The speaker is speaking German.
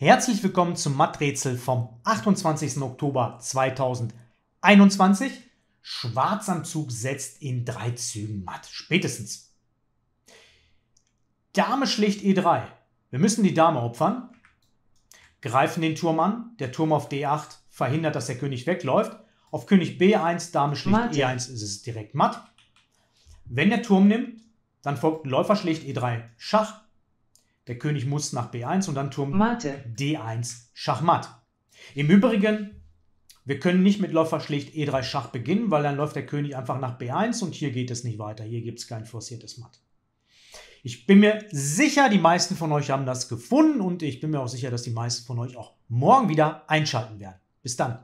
Herzlich willkommen zum Matträtsel vom 28. Oktober 2021. Schwarz am Zug setzt in drei Zügen matt. Spätestens. Dame schlicht E3. Wir müssen die Dame opfern. Greifen den Turm an. Der Turm auf D8 verhindert, dass der König wegläuft. Auf König B1, Dame schlicht Martin. E E1 ist es direkt matt. Wenn der Turm nimmt, dann folgt Läufer schlicht E3 Schach. Der König muss nach B1 und dann Turm Mate. D1 Schachmatt. Im Übrigen, wir können nicht mit Läufer schlicht E3 Schach beginnen, weil dann läuft der König einfach nach B1 und hier geht es nicht weiter. Hier gibt es kein forciertes Matt. Ich bin mir sicher, die meisten von euch haben das gefunden und ich bin mir auch sicher, dass die meisten von euch auch morgen wieder einschalten werden. Bis dann.